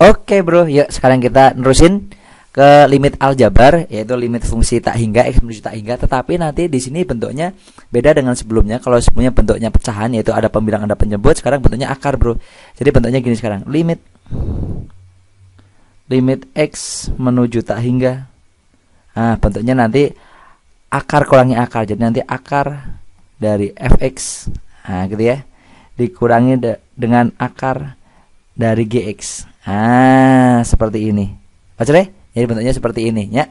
Oke okay, bro, yuk sekarang kita nerusin ke limit aljabar yaitu limit fungsi tak hingga x eh, menuju tak hingga tetapi nanti di sini bentuknya beda dengan sebelumnya kalau sebelumnya bentuknya pecahan yaitu ada pembilang ada penyebut sekarang bentuknya akar bro jadi bentuknya gini sekarang limit limit x menuju tak hingga nah bentuknya nanti akar kurangi akar jadi nanti akar dari fx nah gitu ya dikurangi de dengan akar dari gx nah seperti ini. Oke deh. Jadi bentuknya seperti ini ya.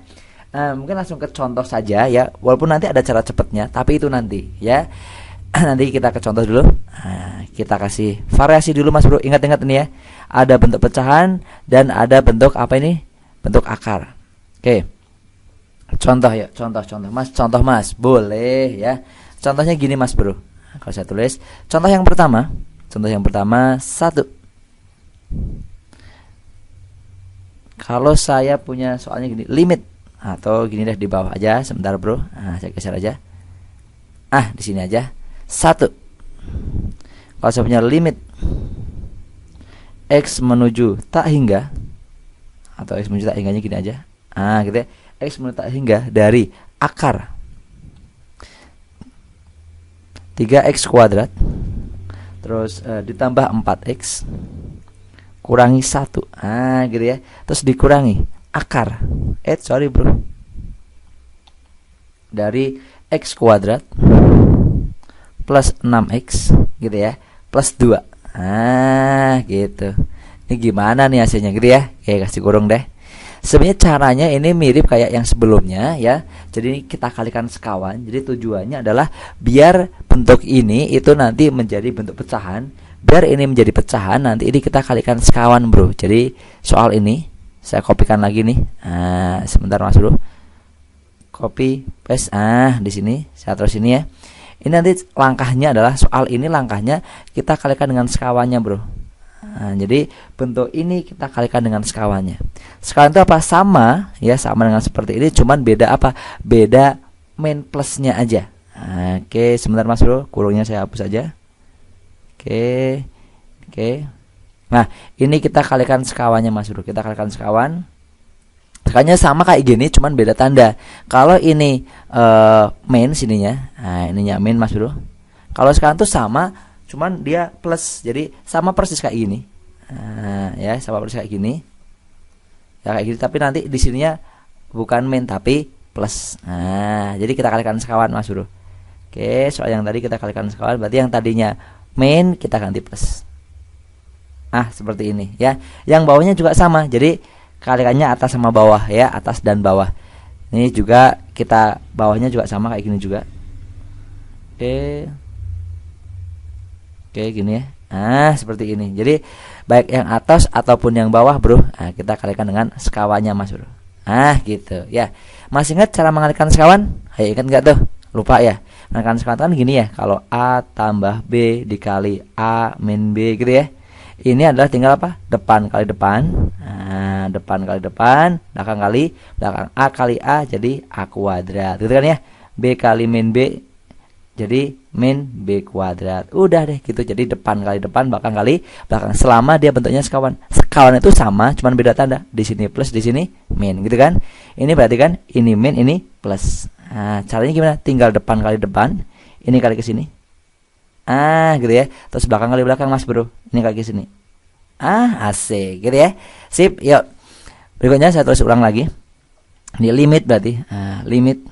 Nah, mungkin langsung ke contoh saja ya. Walaupun nanti ada cara cepatnya, tapi itu nanti ya. nanti kita ke contoh dulu. Nah, kita kasih variasi dulu Mas Bro. Ingat-ingat ini ya. Ada bentuk pecahan dan ada bentuk apa ini? Bentuk akar. Oke. Contoh ya, contoh contoh Mas, contoh Mas. Boleh ya. Contohnya gini Mas Bro. Kalau saya tulis, contoh yang pertama, contoh yang pertama satu kalau saya punya soalnya gini limit atau nah, gini deh di bawah aja sebentar bro nah, saya geser aja ah di sini aja satu kalau saya punya limit x menuju tak hingga atau x menuju tak hingganya gini aja ah gitu ya x menuju tak hingga dari akar 3x kuadrat terus e, ditambah 4x kurangi satu ah gitu ya terus dikurangi akar eh sorry bro dari x kuadrat plus 6x gitu ya plus dua ah gitu ini gimana nih hasilnya gitu ya kayak kasih kurung deh sebenarnya caranya ini mirip kayak yang sebelumnya ya jadi kita kalikan sekawan jadi tujuannya adalah biar bentuk ini itu nanti menjadi bentuk pecahan biar ini menjadi pecahan nanti ini kita kalikan sekawan bro jadi soal ini saya kopikan lagi nih nah, sebentar mas bro copy paste ah di sini saya terus ini ya ini nanti langkahnya adalah soal ini langkahnya kita kalikan dengan sekawannya bro nah, jadi bentuk ini kita kalikan dengan sekawannya sekarang itu apa sama ya sama dengan seperti ini cuman beda apa beda main plusnya aja ah, oke sebentar mas bro kurungnya saya hapus aja Oke. Oke. Nah, ini kita kalikan sekawannya Mas Bro. Kita kalikan sekawan. Sekawannya sama kayak gini cuman beda tanda. Kalau ini uh, main sininya. Nah, ininya main Mas Bro. Kalau sekarang tuh sama cuman dia plus. Jadi sama persis kayak gini. Nah, ya sama persis kayak gini. Ya kayak gini tapi nanti di sininya bukan main tapi plus. Nah, jadi kita kalikan sekawan Mas Bro. Oke, soal yang tadi kita kalikan sekawan berarti yang tadinya main kita ganti plus ah seperti ini ya yang bawahnya juga sama jadi kalikannya atas sama bawah ya atas dan bawah ini juga kita bawahnya juga sama kayak gini juga oke oke gini ya ah seperti ini jadi baik yang atas ataupun yang bawah bro nah, kita kalikan dengan sekawannya mas bro ah gitu ya masih ingat cara mengalikan sekawan ayo ingat nggak tuh lupa ya Nah kan sekarang kan gini ya, kalau A tambah B dikali A min B gitu ya. Ini adalah tinggal apa? Depan kali depan. Nah, depan kali depan, belakang kali belakang A kali A jadi A kuadrat. Gitu kan ya. B kali min B jadi min B kuadrat. Udah deh gitu. Jadi depan kali depan, belakang kali belakang. Selama dia bentuknya sekawan. Sekawan itu sama, cuman beda tanda. Di sini plus, di sini min gitu kan. Ini berarti kan ini min, ini plus. Nah, caranya gimana? Tinggal depan kali depan, ini kali ke sini. Ah, gitu ya. Terus belakang kali belakang, Mas Bro. Ini kali ke sini. Ah, asik, gitu ya. Sip, yuk. Berikutnya saya tulis ulang lagi. Ini limit berarti. Nah, limit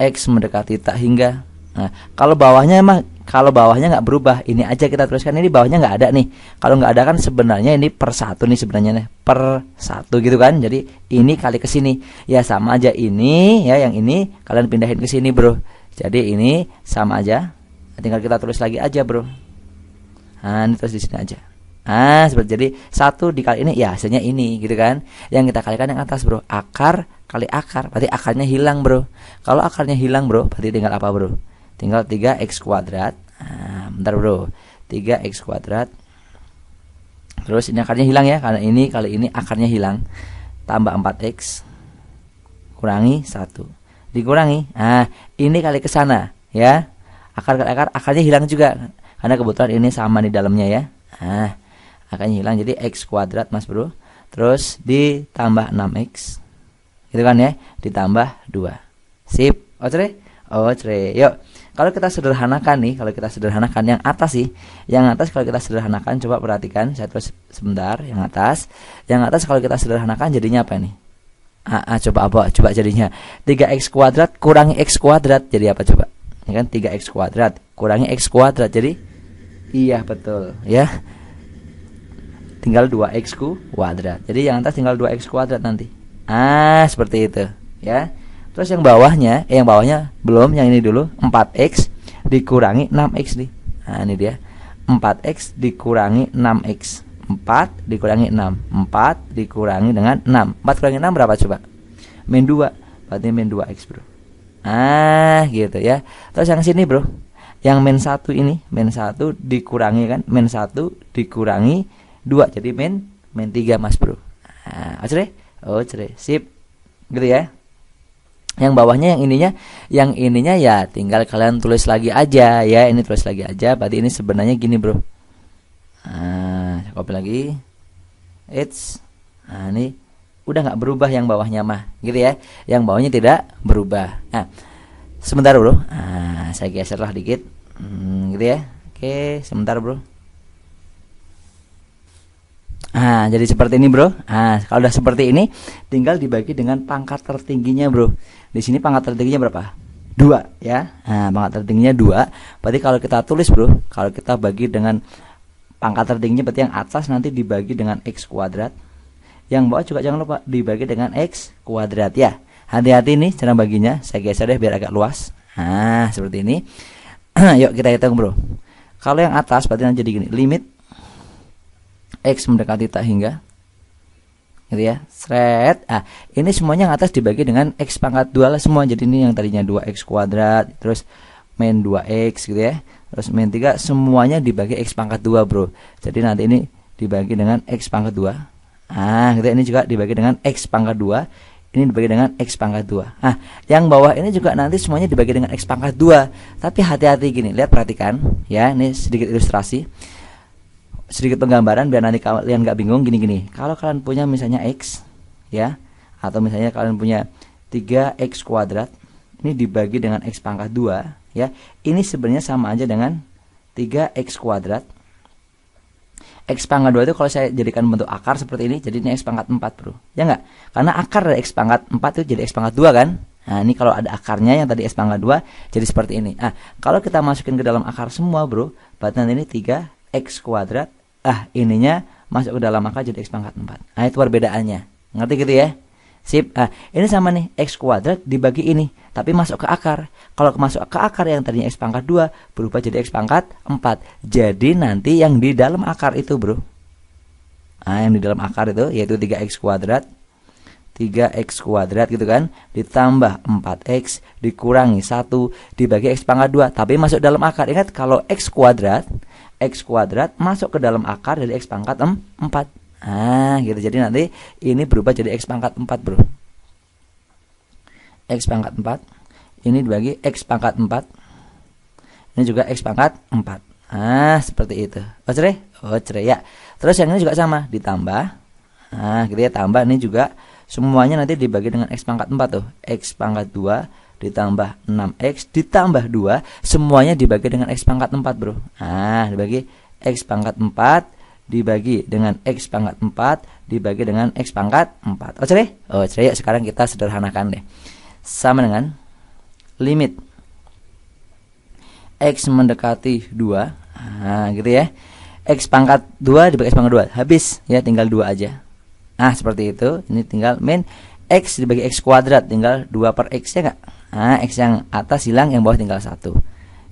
x mendekati tak hingga. Nah, kalau bawahnya emang kalau bawahnya nggak berubah ini aja kita tuliskan ini bawahnya nggak ada nih kalau nggak ada kan sebenarnya ini per satu nih sebenarnya nih per satu gitu kan jadi ini kali ke sini ya sama aja ini ya yang ini kalian pindahin ke sini bro jadi ini sama aja tinggal kita tulis lagi aja bro nah ini terus di sini aja ah seperti jadi satu dikali ini ya hasilnya ini gitu kan yang kita kalikan yang atas bro akar kali akar berarti akarnya hilang bro kalau akarnya hilang bro berarti tinggal apa bro tinggal 3x kuadrat nah, bentar bro 3x kuadrat terus ini akarnya hilang ya karena ini kali ini akarnya hilang tambah 4x kurangi 1 dikurangi nah ini kali ke sana ya akar ke akar akarnya hilang juga karena kebetulan ini sama di dalamnya ya nah akarnya hilang jadi x kuadrat mas bro terus ditambah 6x gitu kan ya ditambah 2 sip oke oke yuk kalau kita sederhanakan nih, kalau kita sederhanakan yang atas sih, yang atas kalau kita sederhanakan coba perhatikan, saya tulis sebentar, yang atas, yang atas kalau kita sederhanakan jadinya apa nih? A, A coba apa? Coba jadinya 3x kuadrat kurangi x kuadrat jadi apa coba? ini ya kan 3x kuadrat kurangi x kuadrat jadi iya betul ya. Tinggal 2x kuadrat. Jadi yang atas tinggal 2x kuadrat nanti. Ah, seperti itu ya. Terus yang bawahnya, eh, yang bawahnya belum, yang ini dulu 4x dikurangi 6x nih. Nah, ini dia. 4x dikurangi 6x. 4 dikurangi 6. 4 dikurangi dengan 6. 4 kurangi 6 berapa coba? Min 2. Berarti min 2x, Bro. Ah, gitu ya. Terus yang sini, Bro. Yang min 1 ini, min 1 dikurangi kan? Min 1 dikurangi 2. Jadi min min 3, Mas, Bro. Ah, oh, cerai. Oh, cerai. Sip. Gitu ya yang bawahnya yang ininya yang ininya ya tinggal kalian tulis lagi aja ya ini tulis lagi aja berarti ini sebenarnya gini bro nah copy lagi it's nah ini udah nggak berubah yang bawahnya mah gitu ya yang bawahnya tidak berubah nah sebentar bro nah, saya geserlah dikit hmm, gitu ya oke sebentar bro Nah, jadi seperti ini, Bro. Nah, kalau udah seperti ini, tinggal dibagi dengan pangkat tertingginya, Bro. Di sini pangkat tertingginya berapa? 2, ya. Nah, pangkat tertingginya 2. Berarti kalau kita tulis, Bro, kalau kita bagi dengan pangkat tertingginya berarti yang atas nanti dibagi dengan x kuadrat. Yang bawah juga jangan lupa dibagi dengan x kuadrat ya. Hati-hati nih cara baginya. Saya geser deh biar agak luas. Nah, seperti ini. Yuk kita hitung, Bro. Kalau yang atas berarti nanti jadi gini, limit x mendekati tak hingga gitu ya seret ah ini semuanya yang atas dibagi dengan x pangkat 2 lah semua jadi ini yang tadinya 2x kuadrat terus main 2x gitu ya terus main 3 semuanya dibagi x pangkat 2 bro jadi nanti ini dibagi dengan x pangkat 2 ah gitu ya. ini juga dibagi dengan x pangkat 2 ini dibagi dengan x pangkat 2 ah yang bawah ini juga nanti semuanya dibagi dengan x pangkat 2 tapi hati-hati gini lihat perhatikan ya ini sedikit ilustrasi sedikit penggambaran biar nanti kalian nggak bingung gini-gini. Kalau kalian punya misalnya x ya atau misalnya kalian punya 3x kuadrat ini dibagi dengan x pangkat 2 ya. Ini sebenarnya sama aja dengan 3x kuadrat. X pangkat 2 itu kalau saya jadikan bentuk akar seperti ini, jadi ini X pangkat 4 bro. Ya nggak? Karena akar dari X pangkat 4 itu jadi X pangkat 2 kan? Nah ini kalau ada akarnya yang tadi X pangkat 2 jadi seperti ini. Nah kalau kita masukin ke dalam akar semua bro, berarti ini 3 X kuadrat ah ininya masuk ke dalam maka jadi x pangkat 4. Nah, itu perbedaannya. Ngerti gitu ya? Sip. Ah, ini sama nih x kuadrat dibagi ini, tapi masuk ke akar. Kalau masuk ke akar yang tadinya x pangkat 2 berubah jadi x pangkat 4. Jadi nanti yang di dalam akar itu, Bro. Ah, yang di dalam akar itu yaitu 3x kuadrat 3x kuadrat gitu kan ditambah 4x dikurangi 1 dibagi x pangkat 2 tapi masuk dalam akar ingat kalau x kuadrat X kuadrat masuk ke dalam akar dari X pangkat 4. Ah, gitu. Jadi nanti ini berubah jadi X pangkat 4, bro. X pangkat 4. Ini dibagi X pangkat 4. Ini juga X pangkat 4. Ah, seperti itu. Oh, cerai? Oh, cerai ya. Terus yang ini juga sama, ditambah. Nah, gitu ya, tambah ini juga semuanya nanti dibagi dengan x pangkat 4 tuh. X pangkat 2 ditambah 6x ditambah 2 semuanya dibagi dengan x pangkat 4 bro ah dibagi x pangkat 4 dibagi dengan x pangkat 4 dibagi dengan x pangkat 4 oh oh cerih ya. sekarang kita sederhanakan deh sama dengan limit x mendekati 2 nah gitu ya x pangkat 2 dibagi x pangkat 2 habis ya tinggal 2 aja nah seperti itu ini tinggal min x dibagi x kuadrat tinggal 2 per x ya enggak Nah, X yang atas hilang, yang bawah tinggal satu.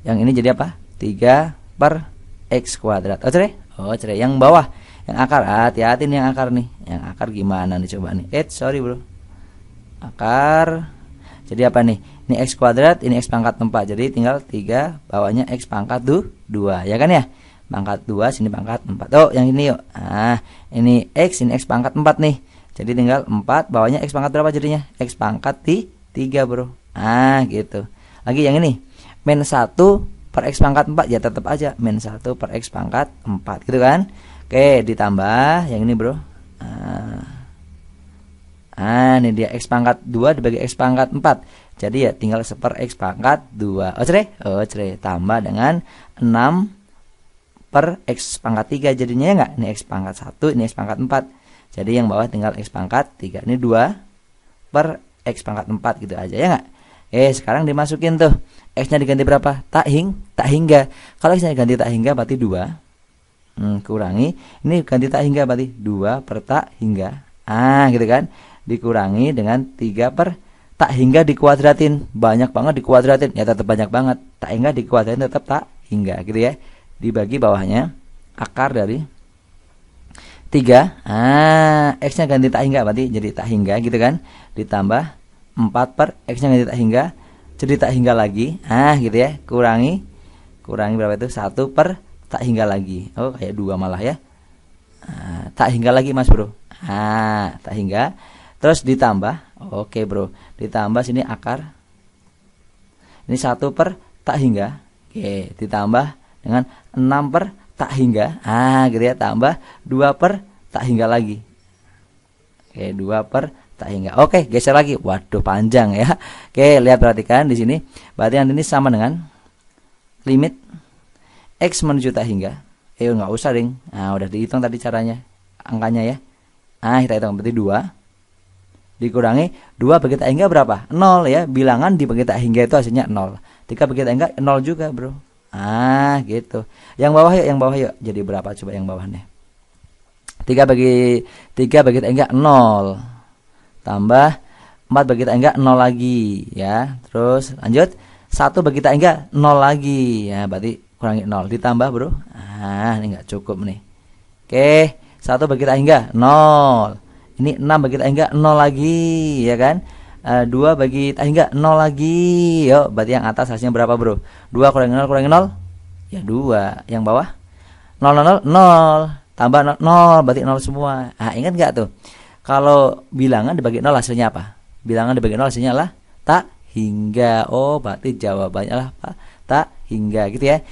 Yang ini jadi apa? 3 per X kuadrat. Oh, cerai? Oh, cerai. Yang bawah, yang akar. Ah, hati-hati nih yang akar nih. Yang akar gimana nih coba nih? Eh, sorry bro. Akar. Jadi apa nih? Ini X kuadrat, ini X pangkat 4. Jadi tinggal 3, bawahnya X pangkat 2. Ya kan ya? Pangkat 2, sini pangkat 4. Oh, yang ini yuk. Nah, ini X, ini X pangkat 4 nih. Jadi tinggal 4, bawahnya X pangkat berapa jadinya? X pangkat 3 bro Nah, gitu lagi yang ini min 1 per x pangkat 4 ya tetap aja min 1 per x pangkat 4 gitu kan oke ditambah yang ini bro Nah, ini dia x pangkat 2 dibagi x pangkat 4 jadi ya tinggal 1 per x pangkat 2 oh cerai oh tambah dengan 6 per x pangkat 3 jadinya ya enggak ini x pangkat 1 ini x pangkat 4 jadi yang bawah tinggal x pangkat 3 ini 2 per x pangkat 4 gitu aja ya enggak Eh sekarang dimasukin tuh X-nya diganti berapa? Tak hing, tak hingga Kalau X-nya diganti tak hingga berarti 2 hmm, Kurangi Ini ganti tak hingga berarti 2 per tak hingga Ah gitu kan Dikurangi dengan 3 per tak hingga dikuadratin Banyak banget dikuadratin Ya tetap banyak banget Tak hingga dikuadratin tetap tak hingga gitu ya Dibagi bawahnya Akar dari 3 ah, X-nya ganti tak hingga berarti jadi tak hingga gitu kan Ditambah 4 per X nya nanti tak hingga jadi tak hingga lagi ah gitu ya kurangi kurangi berapa itu satu per tak hingga lagi oh kayak dua malah ya ah, tak hingga lagi mas bro ah tak hingga terus ditambah oke okay, bro ditambah sini akar ini satu per tak hingga oke okay, ditambah dengan 6 per tak hingga ah gitu ya tambah dua per tak hingga lagi oke okay, 2 per tak hingga. Oke, geser lagi. Waduh, panjang ya. Oke, lihat perhatikan di sini. berarti yang ini sama dengan limit x menuju tak hingga. Eh, nggak usah ring. Nah, udah dihitung tadi caranya, angkanya ya. Nah, kita hitung berarti 2 dikurangi 2 bagi tak hingga berapa? 0 ya. Bilangan dibagi tak hingga itu hasilnya 0. 3 bagi tak hingga 0 juga, Bro. Ah, gitu. Yang bawah yuk, yang bawah yuk. Jadi berapa coba yang bawahnya? 3 bagi 3 bagi tak hingga 0 tambah 4 bagi tak enggak 0 lagi ya. Terus lanjut 1 bagi tak enggak 0 lagi ya. Berarti kurangi 0 ditambah bro. Ah, ini enggak cukup nih. Oke, 1 bagi tak enggak 0. Ini 6 bagi tak enggak 0 lagi ya kan. E, eh, 2 bagi tak enggak 0 lagi. Yo, berarti yang atas hasilnya berapa bro? 2 kurangi 0 kurangi 0 ya 2. Yang bawah 0 0 0 0 tambah 0, 0 berarti 0 semua. Ah, ingat enggak tuh? Kalau bilangan dibagi nol hasilnya apa? Bilangan dibagi nol hasilnya lah tak hingga. Oh, berarti jawabannya lah Pak tak hingga gitu ya.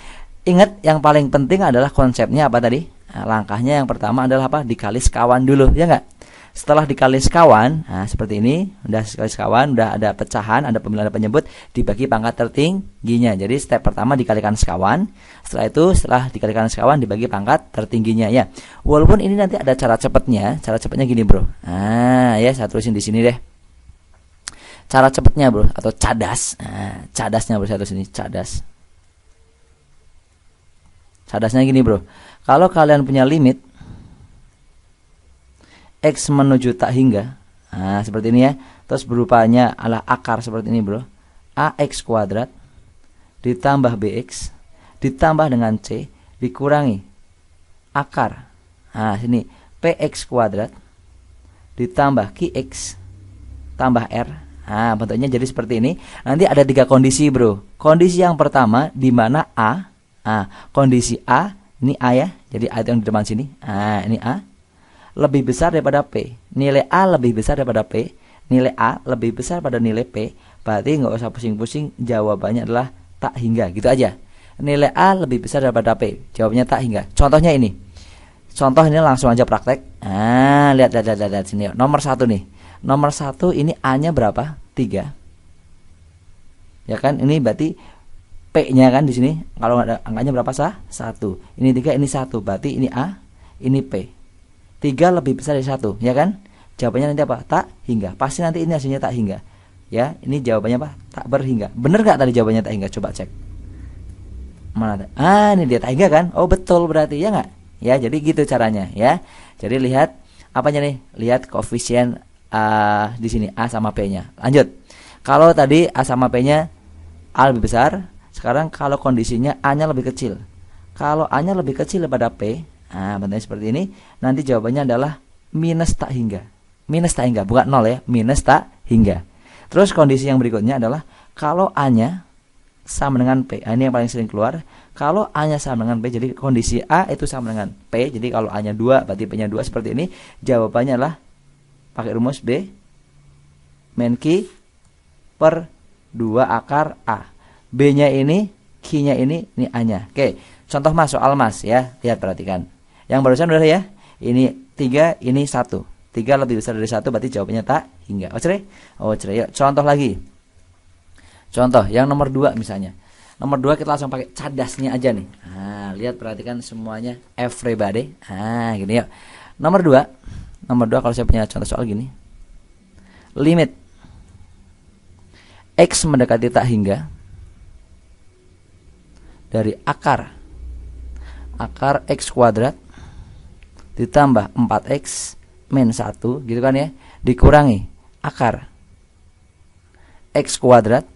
Ingat yang paling penting adalah konsepnya apa tadi? Nah, langkahnya yang pertama adalah apa? Dikali sekawan dulu, ya enggak? Setelah dikali sekawan, nah seperti ini, udah sekali sekawan, udah ada pecahan, ada pemilihan ada penyebut, dibagi pangkat tertingginya. Jadi step pertama dikalikan sekawan, setelah itu setelah dikalikan sekawan dibagi pangkat tertingginya ya. Walaupun ini nanti ada cara cepatnya, cara cepatnya gini bro. Ah, ya saya tulisin di sini deh. Cara cepatnya bro atau cadas, nah, cadasnya bro saya tulisin cadas. Cadasnya gini bro, kalau kalian punya limit X menuju tak hingga. Nah, seperti ini ya. Terus berupanya ala akar seperti ini, Bro. AX kuadrat ditambah BX ditambah dengan C dikurangi akar. Nah, sini PX kuadrat ditambah QX tambah R. Nah, bentuknya jadi seperti ini. Nanti ada tiga kondisi, Bro. Kondisi yang pertama Dimana A. Nah, kondisi A ini A ya. Jadi A itu yang di depan sini. Nah, ini A lebih besar daripada P. Nilai A lebih besar daripada P. Nilai A lebih besar pada nilai P. Berarti nggak usah pusing-pusing. Jawabannya adalah tak hingga. Gitu aja. Nilai A lebih besar daripada P. Jawabnya tak hingga. Contohnya ini. Contoh ini langsung aja praktek. Ah, lihat, lihat, lihat, lihat sini. Nomor satu nih. Nomor satu ini A-nya berapa? 3 Ya kan? Ini berarti P-nya kan di sini. Kalau ada angkanya berapa sah? 1. Ini 3, ini 1. Berarti ini A, ini P tiga lebih besar dari satu ya kan jawabannya nanti apa tak hingga pasti nanti ini hasilnya tak hingga ya ini jawabannya apa tak berhingga bener gak tadi jawabannya tak hingga coba cek mana ada? ah ini dia tak hingga kan oh betul berarti ya nggak ya jadi gitu caranya ya jadi lihat apa nih lihat koefisien uh, di sini a sama p nya lanjut kalau tadi a sama p nya a lebih besar sekarang kalau kondisinya a nya lebih kecil kalau a nya lebih kecil daripada p Nah, bentuknya seperti ini. Nanti jawabannya adalah minus tak hingga. Minus tak hingga, bukan nol ya. Minus tak hingga. Terus kondisi yang berikutnya adalah kalau A-nya sama dengan P. Nah, ini yang paling sering keluar. Kalau A-nya sama dengan P, jadi kondisi A itu sama dengan P. Jadi kalau A-nya 2, berarti P-nya 2 seperti ini. Jawabannya adalah pakai rumus B. Menki per 2 akar A. B-nya ini, Q-nya ini, ini A-nya. Oke, contoh mas, soal mas ya. Lihat, perhatikan. Yang barusan udah ya. Ini tiga, ini satu. Tiga lebih besar dari satu berarti jawabannya tak hingga. Oh cerai? Oh cerai. Yuk, contoh lagi. Contoh yang nomor dua misalnya. Nomor dua kita langsung pakai cadasnya aja nih. Nah, lihat perhatikan semuanya everybody. Ah, gini yuk. Nomor dua. Nomor dua kalau saya punya contoh soal gini. Limit X mendekati tak hingga dari akar akar X kuadrat ditambah 4x min 1 gitu kan ya dikurangi akar x kuadrat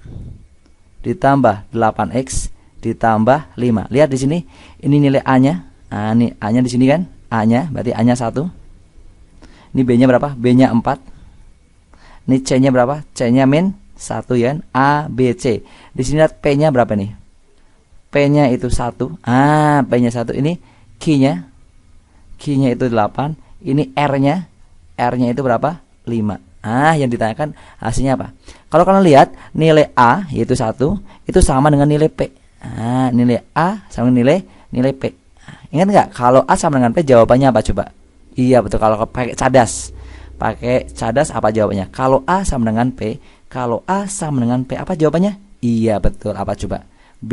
ditambah 8x ditambah 5 lihat di sini ini nilai a nya nah, ini a nya di sini kan a nya berarti a nya 1 ini b nya berapa b nya 4 ini c nya berapa c nya min 1 ya kan? a b c di sini lihat p nya berapa nih p nya itu 1 ah p nya 1 ini q nya Q-nya itu 8, ini R-nya, R-nya itu berapa? 5. Ah, yang ditanyakan hasilnya apa? Kalau kalian lihat nilai A yaitu satu itu sama dengan nilai P. Ah, nilai A sama dengan nilai nilai P. Ingat nggak? Kalau A sama dengan P jawabannya apa coba? Iya betul kalau pakai cadas. Pakai cadas apa jawabannya? Kalau A sama dengan P, kalau A sama dengan P apa jawabannya? Iya betul apa coba? B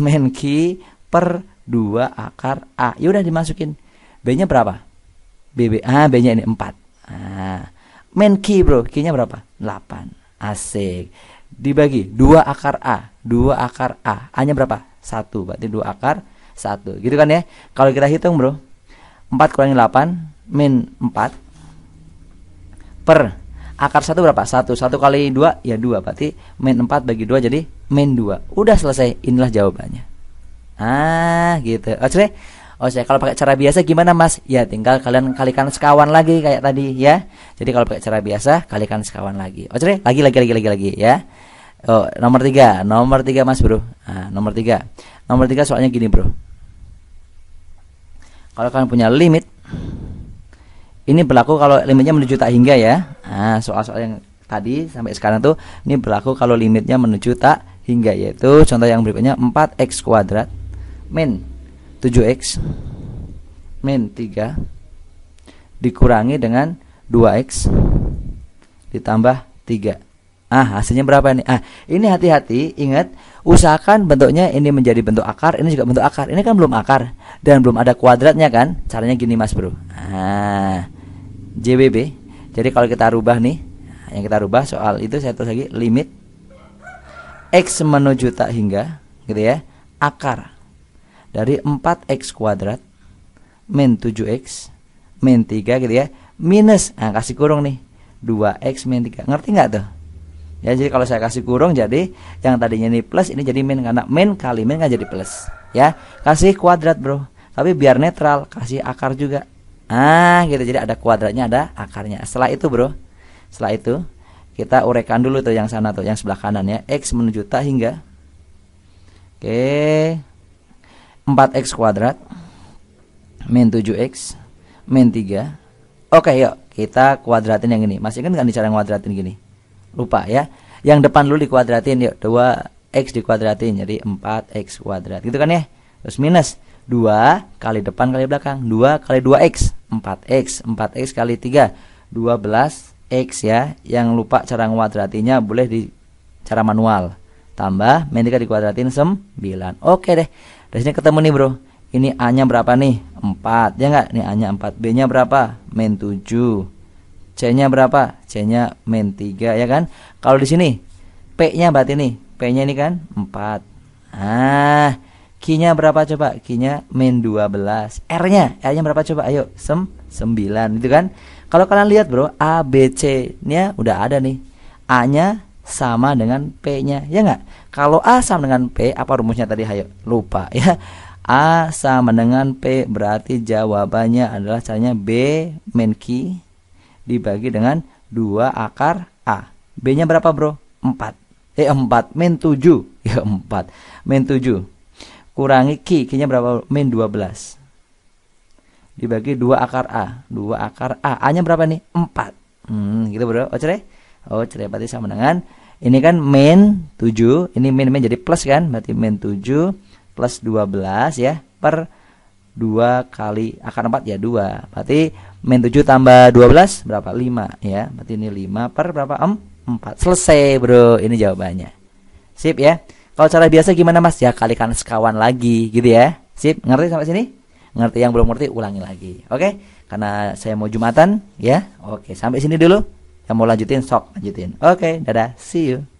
main key, per 2 akar A. yaudah dimasukin. B-nya berapa? B, B, Ah, B-nya ini 4. Ah. Main key, Bro. Key-nya berapa? 8. Asik. Dibagi 2 akar A, 2 akar A. A-nya berapa? 1. Berarti 2 akar 1. Gitu kan ya? Kalau kita hitung, Bro. 4 kurangi 8 min 4 per akar 1 berapa? 1. 1 kali 2 ya 2. Berarti min 4 bagi 2 jadi min 2. Udah selesai. Inilah jawabannya. Ah, gitu. Oke. Oh saya kalau pakai cara biasa gimana mas? Ya tinggal kalian kalikan sekawan lagi kayak tadi ya. Jadi kalau pakai cara biasa kalikan sekawan lagi. Oh lagi lagi lagi lagi lagi ya. Oh nomor tiga, nomor tiga mas bro. Nah, nomor tiga, nomor tiga soalnya gini bro. Kalau kalian punya limit, ini berlaku kalau limitnya menuju tak hingga ya. Nah, soal-soal yang tadi sampai sekarang tuh ini berlaku kalau limitnya menuju tak hingga yaitu contoh yang berikutnya 4x kuadrat min 7x min 3 dikurangi dengan 2x ditambah 3 Ah, hasilnya berapa nih? Ah, ini hati-hati, ingat, usahakan bentuknya ini menjadi bentuk akar, ini juga bentuk akar. Ini kan belum akar dan belum ada kuadratnya kan? Caranya gini, Mas Bro. Ah, JBB. Jadi kalau kita rubah nih, yang kita rubah soal itu saya tulis lagi limit x menuju tak hingga, gitu ya, akar dari 4x kuadrat min 7x min 3 gitu ya minus nah kasih kurung nih 2x min 3 ngerti nggak tuh ya jadi kalau saya kasih kurung jadi yang tadinya ini plus ini jadi min karena min kali min nggak jadi plus ya kasih kuadrat bro tapi biar netral kasih akar juga ah gitu jadi ada kuadratnya ada akarnya setelah itu bro setelah itu kita uraikan dulu tuh yang sana tuh yang sebelah kanan ya x menuju tak hingga oke okay. 4x kuadrat min 7x min 3 oke yuk kita kuadratin yang ini masih kan nggak cara kuadratin gini lupa ya yang depan dulu dikuadratin yuk 2x dikuadratin jadi 4x kuadrat gitu kan ya terus minus 2 kali depan kali belakang 2 kali 2x 4x 4x kali 3 12x ya yang lupa cara kuadratinya boleh di cara manual tambah min 3 dikuadratin 9 oke deh dari sini ketemu nih bro. Ini A-nya berapa nih? 4. Ya enggak? ini A-nya 4. B-nya berapa? Main 7. C-nya berapa? C-nya main 3 ya kan? Kalau di sini P-nya berarti nih. P-nya ini kan 4. Ah, Q-nya berapa coba? Q-nya main 12. R-nya, R-nya berapa coba? Ayo, sem 9 itu kan. Kalau kalian lihat, Bro, A B C-nya udah ada nih. A-nya sama dengan P-nya, ya nggak? Kalau A sama dengan P, apa rumusnya tadi? Hayo, lupa ya. A sama dengan P berarti jawabannya adalah caranya B main Q dibagi dengan 2 akar A. B-nya berapa bro? 4. Eh 4, main 7. Ya 4, main 7. Kurangi Q, Q-nya berapa? Main 12. Dibagi 2 akar A. 2 akar A. A-nya berapa nih? 4. Hmm, gitu bro. Oke deh. Oh, cerai berarti sama dengan ini kan min 7, ini min min jadi plus kan? Berarti min 7 plus 12 ya per 2 kali akar 4 ya 2. Berarti min 7 tambah 12 berapa? 5 ya. Berarti ini 5 per berapa? 4. Selesai, Bro. Ini jawabannya. Sip ya. Kalau cara biasa gimana Mas? Ya kalikan sekawan lagi gitu ya. Sip, ngerti sampai sini? Ngerti yang belum ngerti ulangi lagi. Oke? Karena saya mau Jumatan ya. Oke, sampai sini dulu. Yang mau lanjutin sok lanjutin. Oke, okay, dadah. See you.